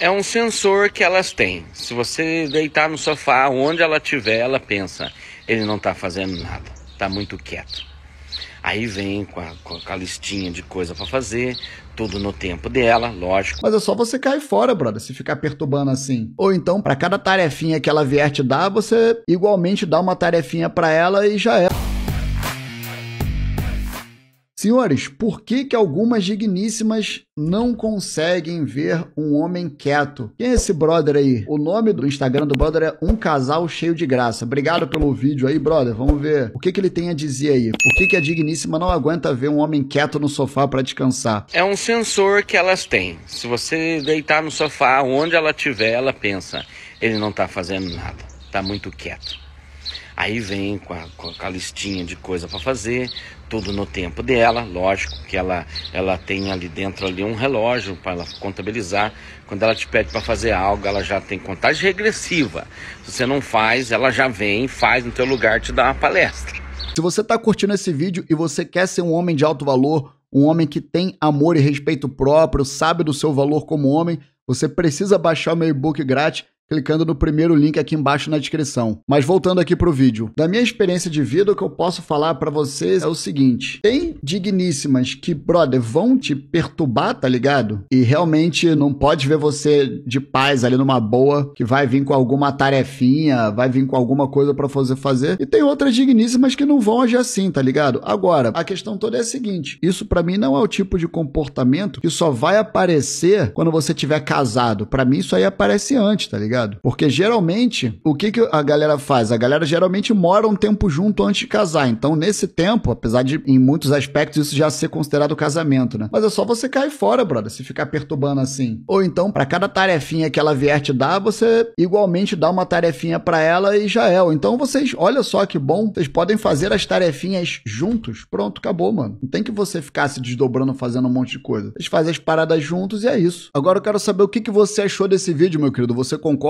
é um sensor que elas têm. Se você deitar no sofá, onde ela estiver, ela pensa: ele não está fazendo nada, está muito quieto. Aí vem com a, com a listinha de coisa para fazer, tudo no tempo dela, lógico. Mas é só você cair fora, brother, se ficar perturbando assim. Ou então, para cada tarefinha que ela vier te dar, você igualmente dá uma tarefinha para ela e já é. Senhores, por que, que algumas digníssimas não conseguem ver um homem quieto? Quem é esse brother aí? O nome do Instagram do brother é Um Casal Cheio de Graça. Obrigado pelo vídeo aí, brother. Vamos ver o que, que ele tem a dizer aí. Por que, que a digníssima não aguenta ver um homem quieto no sofá para descansar? É um sensor que elas têm. Se você deitar no sofá, onde ela estiver, ela pensa: ele não está fazendo nada, está muito quieto. Aí vem com a, com a listinha de coisa para fazer, tudo no tempo dela, lógico que ela, ela tem ali dentro ali um relógio para ela contabilizar. Quando ela te pede para fazer algo, ela já tem contagem regressiva. Se você não faz, ela já vem, faz no teu lugar, te dá uma palestra. Se você está curtindo esse vídeo e você quer ser um homem de alto valor, um homem que tem amor e respeito próprio, sabe do seu valor como homem, você precisa baixar o meu e-book grátis clicando no primeiro link aqui embaixo na descrição. Mas voltando aqui para o vídeo, da minha experiência de vida, o que eu posso falar para vocês é o seguinte: tem digníssimas que, brother, vão te perturbar, tá ligado? E realmente não pode ver você de paz ali numa boa, que vai vir com alguma tarefinha, vai vir com alguma coisa para você fazer. E tem outras digníssimas que não vão agir assim, tá ligado? Agora, a questão toda é a seguinte: isso para mim não é o tipo de comportamento que só vai aparecer quando você tiver casado. Para mim isso aí aparece antes, tá ligado? ligado? Porque geralmente, o que, que a galera faz? A galera geralmente mora um tempo junto antes de casar. Então, nesse tempo, apesar de em muitos aspectos isso já ser considerado casamento, né? Mas é só você cair fora, brother, se ficar perturbando assim. Ou então, para cada tarefinha que ela vier te dar, você igualmente dá uma tarefinha para ela e já é. Ou então vocês, olha só que bom, vocês podem fazer as tarefinhas juntos. Pronto, acabou, mano. Não tem que você ficar se desdobrando fazendo um monte de coisa. Vocês fazem as paradas juntos e é isso. Agora eu quero saber o que, que você achou desse vídeo, meu querido. Você concorda?